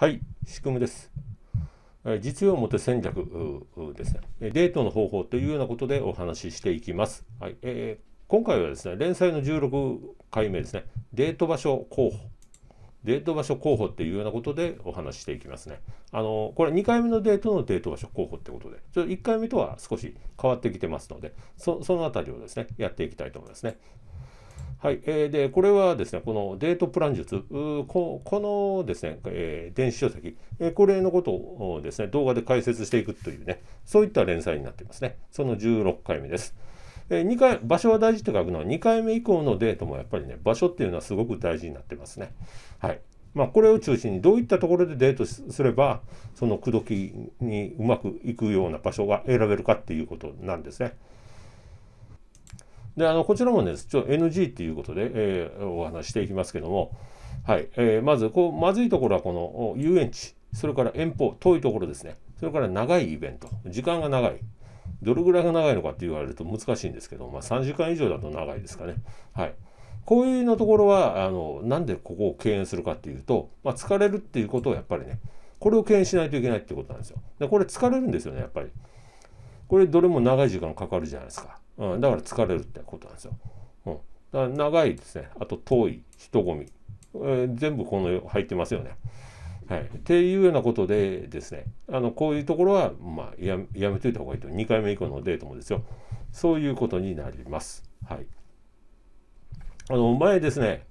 はい、仕組みです。実用もて戦略ですね。デートの方法というようなことでお話ししていきます。はいえー、今回はですね、連載の16回目ですね、デート場所候補。デート場所候補っていうようなことでお話ししていきますね。あの、これ2回目のデートのデート場所候補ってことで、ちょっと1回目とは少し変わってきてますので、その辺りをですね、やっていきたいと思いますね。はい、えー、でこれはですねこのデートプラン術このですね、えー、電子書籍、えー、これのことをですね動画で解説していくというねそういった連載になっていますねその16回目です。えー、2回場所は大事って書くのは2回目以降のデートもやっぱりね場所っていうのはすごく大事になってますね。はいまあ、これを中心にどういったところでデートすればその口説きにうまくいくような場所が選べるかっていうことなんですね。で、あの、こちらもね、ちょ NG っていうことで、えー、お話していきますけども、はい、えー、まず、こう、まずいところはこの遊園地、それから遠方、遠いところですね。それから長いイベント、時間が長い。どれぐらいが長いのかって言われると難しいんですけど、まあ、3時間以上だと長いですかね。はい。こういうのところは、あの、なんでここを敬遠するかっていうと、まあ、疲れるっていうことをやっぱりね、これを敬遠しないといけないってことなんですよ。で、これ疲れるんですよね、やっぱり。これどれも長い時間かかるじゃないですか。うん、だから疲れるってことなんですよ。うん、だから長いですね。あと遠い人混み、えー、全部この入ってますよね。はい、っていうようなことでですねあのこういうところは、まあ、ややめといた方がいいと2回目以降のデートもですよそういうことになります。はい、あの前ですね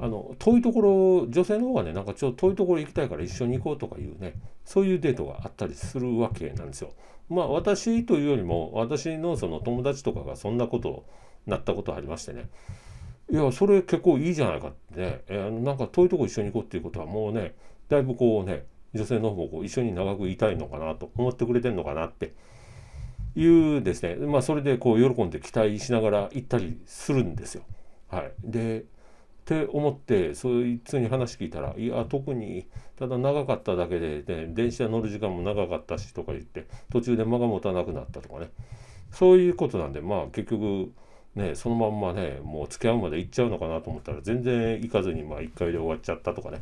あの遠いところ女性の方がねなんかちょっと遠いところ行きたいから一緒に行こうとかいうねそういうデートがあったりするわけなんですよ。まあ私というよりも私のその友達とかがそんなことなったことありましてねいやそれ結構いいじゃないかってね、えー、なんか遠いとこ一緒に行こうっていうことはもうねだいぶこうね女性の方もこう一緒に長くいたいのかなと思ってくれてんのかなっていうですねまあそれでこう喜んで期待しながら行ったりするんですよ。はい、でって思ってそいつに話聞いたら「いや特にただ長かっただけで、で電車乗る時間も長かったし」とか言って途中で間が持たなくなったとかねそういうことなんでまあ結局ねそのまんまねもう付き合うまで行っちゃうのかなと思ったら全然行かずにまあ1回で終わっちゃったとかね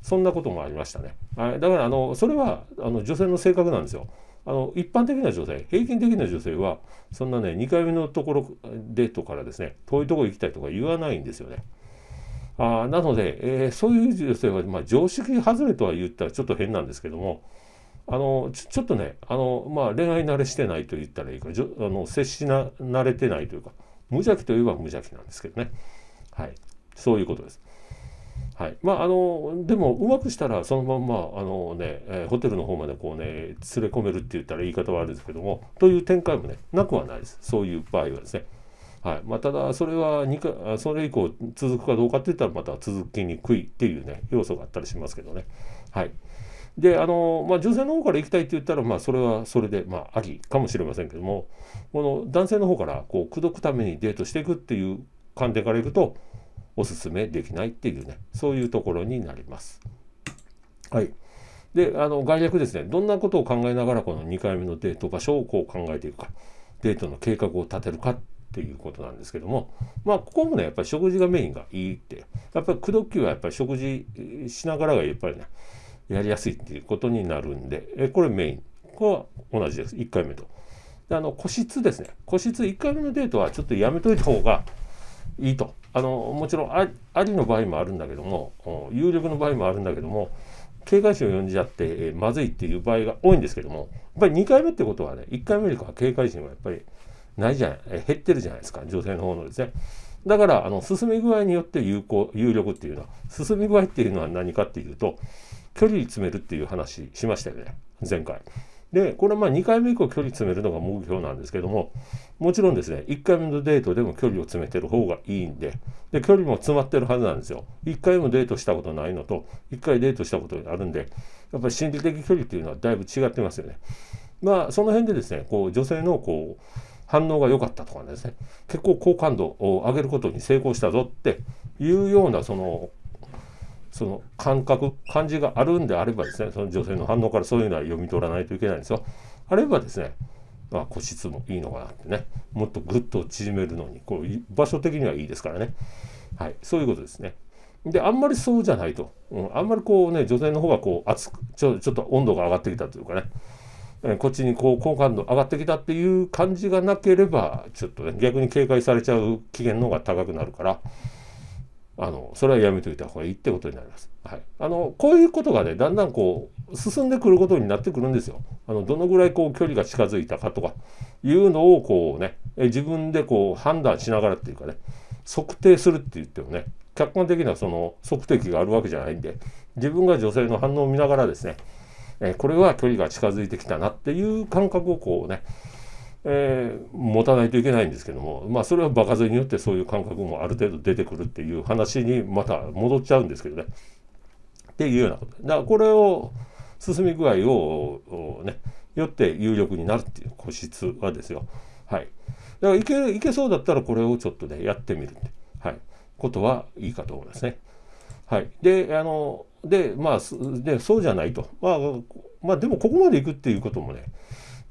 そんなこともありましたね。はい、だからあのそれはあの女性の性格なんですよ。あの一般的な女性平均的な女性はそんなね2回目のところデートからですね遠いとこ行きたいとか言わないんですよね。あなので、えー、そういう女性は、まあ、常識外れとは言ったらちょっと変なんですけどもあのちょっとねあの、まあ、恋愛慣れしてないと言ったらいいかあの接しな慣れてないというか無邪気といえば無邪気なんですけどね、はい、そういうことです。はいまあ、あのでもうまくしたらそのまんまあのね、ねえー、ホテルの方までこう、ね、連れ込めるって言ったら言い方はあるんですけどもという展開も、ね、なくはないですそういう場合はですね。はいまあ、ただそれは2かそれ以降続くかどうかって言ったらまた続きにくいっていうね要素があったりしますけどね。はいであのまあ、女性の方から行きたいって言ったら、まあ、それはそれで、まあ、ありかもしれませんけどもこの男性の方からこう口説くためにデートしていくっていう観点からいくとおすすめできないっていうねそういうところになります。はいであの概略ですねどんなことを考えながらこの2回目のデート場所をこう考えていくかデートの計画を立てるかっということなんですけども、まあ、ここもね、やっぱり食事がメインがいいって、やっぱり口説きはやっぱり食事しながらがやっぱりね、やりやすいっていうことになるんで、えこれメイン。これは同じです。1回目と。あの、個室ですね。個室1回目のデートはちょっとやめといた方がいいと。あの、もちろんありの場合もあるんだけども、有力の場合もあるんだけども、警戒心を呼んじゃって、えまずいっていう場合が多いんですけども、やっぱり2回目ってことはね、1回目よりかは警戒心はやっぱりないじゃない、減ってるじゃないですか、女性の方のですね。だから、あの、進み具合によって有効、有力っていうのは、進み具合っていうのは何かっていうと、距離詰めるっていう話しましたよね、前回。で、これまあ2回目以降距離詰めるのが目標なんですけども、もちろんですね、1回目のデートでも距離を詰めてる方がいいんで、で、距離も詰まってるはずなんですよ。1回もデートしたことないのと、1回デートしたことにあるんで、やっぱり心理的距離っていうのはだいぶ違ってますよね。まあ、その辺でですね、こう、女性のこう、反応が良かったとかですね結構好感度を上げることに成功したぞっていうようなそのその感覚感じがあるんであればですねその女性の反応からそういうのは読み取らないといけないんですよ。あればですねまあ、個室もいいのかなってねもっとぐっと縮めるのにこう場所的にはいいですからね、はい、そういうことですね。であんまりそうじゃないと、うん、あんまりこうね女性の方がこう熱くちょちょっと温度が上がってきたというかねこっちにこう好感度上がってきたっていう感じがなければちょっとね逆に警戒されちゃう期限の方が高くなるからあのそれはやめといた方がいいってことになります。はい、あのこういうことがねだんだんこう進んでくることになってくるんですよ。あのどのぐらいこう距離が近づいたかとかいうのをこうね自分でこう判断しながらっていうかね測定するって言ってもね客観的なその測定器があるわけじゃないんで自分が女性の反応を見ながらですねえこれは距離が近づいてきたなっていう感覚をこうね、えー、持たないといけないんですけども、まあ、それは場数によってそういう感覚もある程度出てくるっていう話にまた戻っちゃうんですけどね。っていうようなこと。だからこれを進み具合をね、よって有力になるっていう個室はですよ。はい。だからいけいけそうだったらこれをちょっとね、やってみるって、はい、ことはいいかと思いますね。はい、であのでまあでそうじゃないと、まあ、まあでもここまでいくっていうこともね、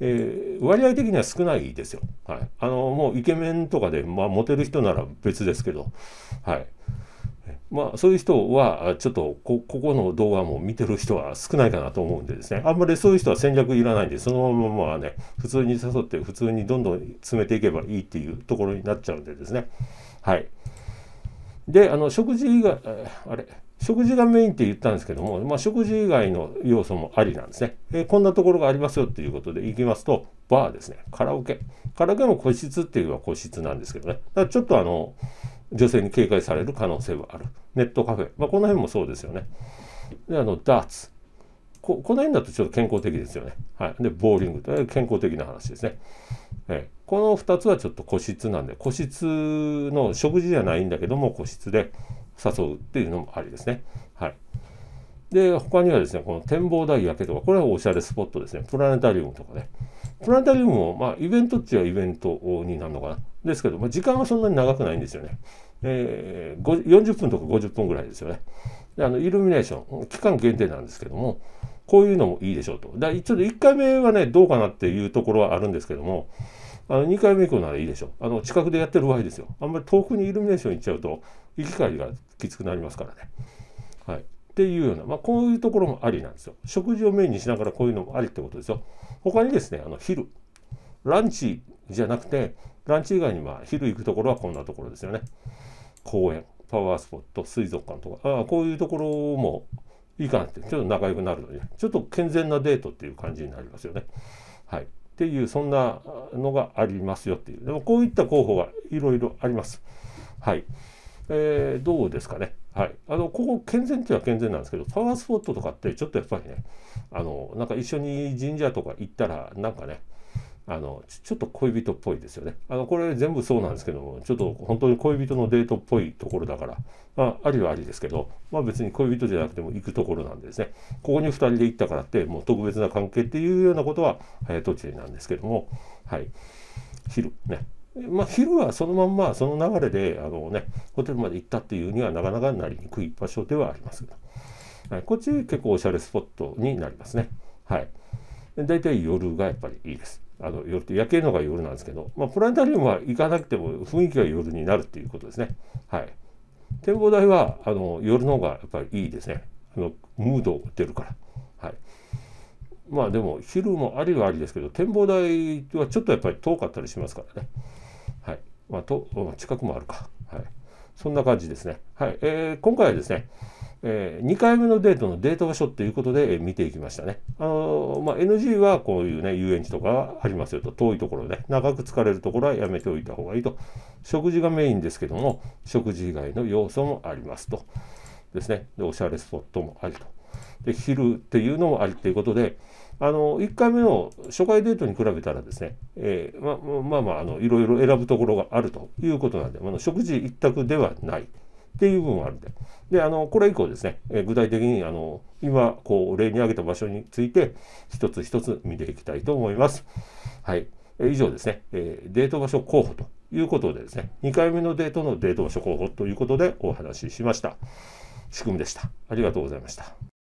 えー、割合的には少ないですよ、はい、あのもうイケメンとかで、まあ、モテる人なら別ですけど、はいまあ、そういう人はちょっとここの動画も見てる人は少ないかなと思うんでですねあんまりそういう人は戦略いらないんでそのまままあね普通に誘って普通にどんどん詰めていけばいいっていうところになっちゃうんでですねはい。であの食事以外あれ食事がメインって言ったんですけども、まあ、食事以外の要素もありなんですね、えー、こんなところがありますよっていうことでいきますとバーですねカラオケカラオケも個室っていうのは個室なんですけどねだからちょっとあの女性に警戒される可能性はあるネットカフェ、まあ、この辺もそうですよねであのダーツここの辺だとちょっと健康的ですよね、はい、でボーリングと健康的な話ですね、えー、この2つはちょっと個室なんで個室の食事じゃないんだけども個室で誘うっていうのもありですね。はい、で他にはですねこの展望台やけとかこれはおしゃれスポットですねプラネタリウムとかね。プラネタリウムも、まあ、イベントっちゃイベントになるのかな。ですけど、まあ、時間はそんなに長くないんですよね。えー、40分とか50分ぐらいですよね。であのイルミネーション、期間限定なんですけども、こういうのもいいでしょうと。だちょっと1回目はね、どうかなっていうところはあるんですけども、あの2回目以降ならいいでしょあの近くでやってる場合ですよあんまり遠くにイルミネーション行っちゃうと行き帰りがきつくなりますからね。はい、っていうような、まあ、こういうところもありなんですよ。食事をメインにしながらこういうのもありってことですよ。他にですねあの昼ランチじゃなくてランチ以外にまあ昼行くところはこんなところですよね。公園パワースポット水族館とかあこういうところもいいかなってちょっと仲良くなるのに、ね、ちょっと健全なデートっていう感じになりますよね。はいっていうそんなのがありますよっていうでもこういった候補がいろいろあります。はい、えー、どうですかね。はい、あのここ健全っていうのは健全なんですけどパワースポットとかってちょっとやっぱりねあのなんか一緒に神社とか行ったらなんかねあのちょっと恋人っぽいですよねあのこれ全部そうなんですけどもちょっと本当に恋人のデートっぽいところだから、まあ、ありはありですけど、まあ、別に恋人じゃなくても行くところなんでですねここに2人で行ったからってもう特別な関係っていうようなことは早とちりなんですけどもはい昼ねまあ、昼はそのまんまその流れであの、ね、ホテルまで行ったっていうにはなかなかなりにくい場所ではありますけど、はい、こっち結構おしゃれスポットになりますね。はい、大体夜がやっぱりいいです。あの夜って夜景のが夜なんですけど、まあ、プラネタリウムは行かなくても雰囲気が夜になるっていうことですね。はい、展望台はあの夜の方がやっぱりいいですね。あのムード出るから。はい、まあでも昼もありはありですけど展望台はちょっとやっぱり遠かったりしますからね。はいまあ、と近くもあるか。はい、そんな感じですね。はいえー、今回はですねえー、2回目のデートのデート場所ということで、えー、見ていきましたね。あのー、まあ、NG はこういうね、遊園地とかありますよと、遠いところで、ね、長く疲れるところはやめておいた方がいいと。食事がメインですけども、食事以外の要素もありますと。ですね。で、おしゃれスポットもありと。で、昼っていうのもありということで、あの1回目の初回デートに比べたらですね、えー、ままあまああのいろいろ選ぶところがあるということなんで、まあ、食事一択ではない。っていう部分があるんで。で、あの、これ以降ですね、え具体的に、あの、今、こう、例に挙げた場所について、一つ一つ見ていきたいと思います。はい。え以上ですね、えデート場所候補ということでですね、2回目のデートのデート場所候補ということでお話ししました。仕組みでした。ありがとうございました。